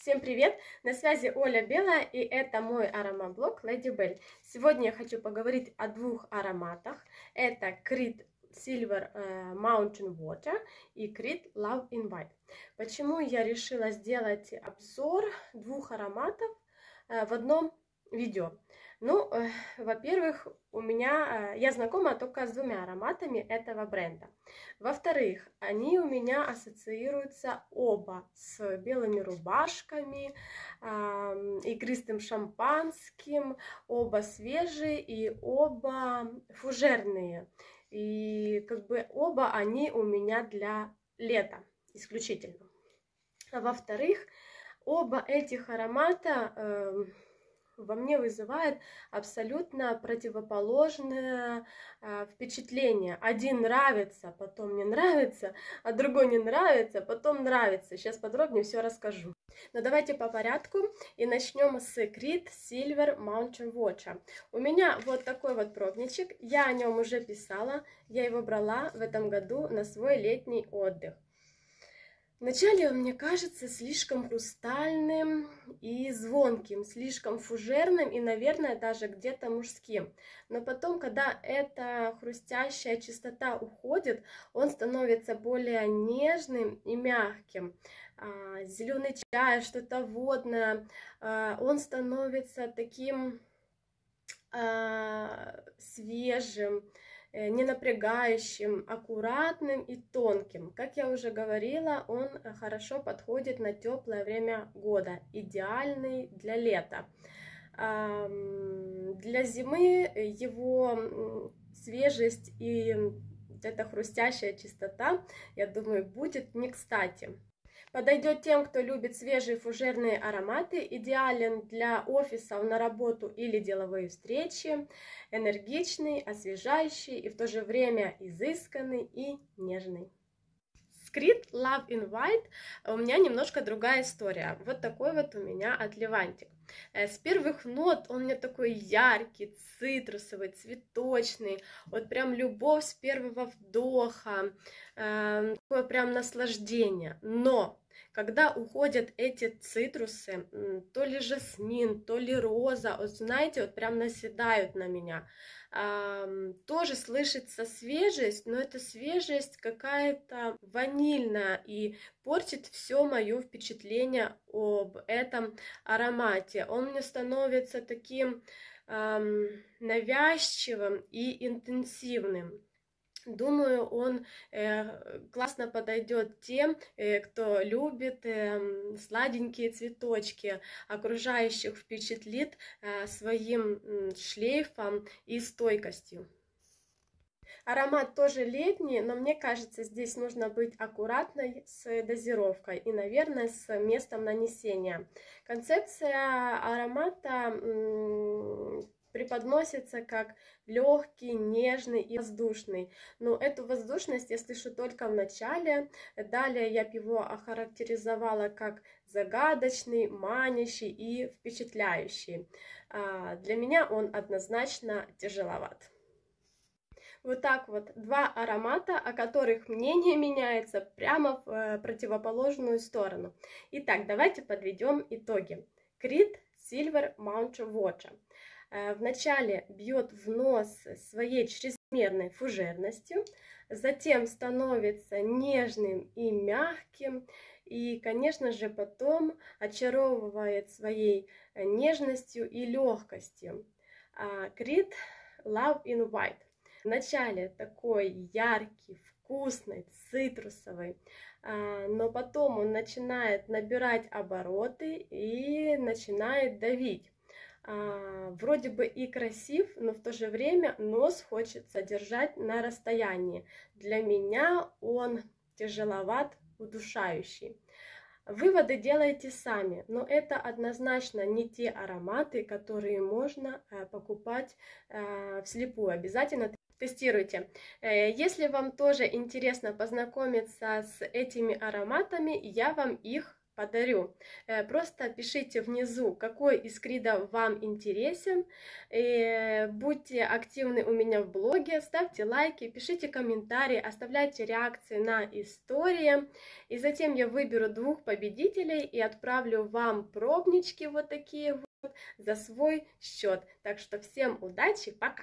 Всем привет! На связи Оля Белая и это мой аромаблог Lady Bell. Сегодня я хочу поговорить о двух ароматах. Это Creed Silver э, Mountain Water и Creed Love Invite. Почему я решила сделать обзор двух ароматов э, в одном видео? Ну, э, во-первых, у меня э, я знакома только с двумя ароматами этого бренда. Во-вторых, они у меня ассоциируются оба с белыми рубашками, э, игристым шампанским, оба свежие и оба фужерные. И как бы оба они у меня для лета исключительно. Во-вторых, оба этих аромата э, во мне вызывает абсолютно противоположное э, впечатление. Один нравится, потом не нравится, а другой не нравится, потом нравится. Сейчас подробнее все расскажу. Но давайте по порядку и начнем с Creed Silver Mountain Watch. У меня вот такой вот пробничек, я о нем уже писала, я его брала в этом году на свой летний отдых. Вначале он мне кажется слишком хрустальным и звонким, слишком фужерным и, наверное, даже где-то мужским. Но потом, когда эта хрустящая чистота уходит, он становится более нежным и мягким. А, Зеленый чай, что-то водное, а, он становится таким а, свежим, Э, не напрягающим, аккуратным и тонким. Как я уже говорила, он э, хорошо подходит на теплое время года, идеальный для лета. Для зимы его свежесть и эта хрустящая чистота, я думаю, будет не кстати. Подойдет тем, кто любит свежие фужерные ароматы, идеален для офисов на работу или деловые встречи, энергичный, освежающий и в то же время изысканный и нежный скрит Love in White у меня немножко другая история. Вот такой вот у меня отливантик. Э, с первых нот он мне такой яркий, цитрусовый, цветочный, вот прям любовь с первого вдоха, э, такое прям наслаждение. Но когда уходят эти цитрусы, то ли жасмин, то ли роза, вот знаете, вот прям наседают на меня. Тоже слышится свежесть, но эта свежесть какая-то ванильная и портит все мое впечатление об этом аромате. Он мне становится таким навязчивым и интенсивным. Думаю, он э, классно подойдет тем, э, кто любит эм, сладенькие цветочки, окружающих впечатлит э, своим шлейфом и стойкостью. Аромат тоже летний, но мне кажется, здесь нужно быть аккуратной с дозировкой и, наверное, с местом нанесения. Концепция аромата преподносится как легкий, нежный и воздушный. Но эту воздушность я слышу только в начале. Далее я его охарактеризовала как загадочный, манящий и впечатляющий. А, для меня он однозначно тяжеловат. Вот так вот два аромата, о которых мнение меняется прямо в э, противоположную сторону. Итак, давайте подведем итоги. Крит Сильвер Mount Watch. Э, вначале бьет в нос своей чрезмерной фужерностью, затем становится нежным и мягким, и, конечно же, потом очаровывает своей э, нежностью и легкостью. Крит а, Love in White. Вначале такой яркий, вкусный, цитрусовый, а, но потом он начинает набирать обороты и начинает давить. А, вроде бы и красив, но в то же время нос хочется держать на расстоянии. Для меня он тяжеловат, удушающий. Выводы делайте сами, но это однозначно не те ароматы, которые можно э, покупать э, вслепую. Обязательно тестируйте. Э, если вам тоже интересно познакомиться с этими ароматами, я вам их подарю. Э, просто пишите внизу, какой из кридов вам интересен. И э, будьте активны у меня в блоге, ставьте лайки, пишите комментарии, оставляйте реакции на истории. И затем я выберу двух победителей и отправлю вам пробнички вот такие вот за свой счет. Так что всем удачи, пока!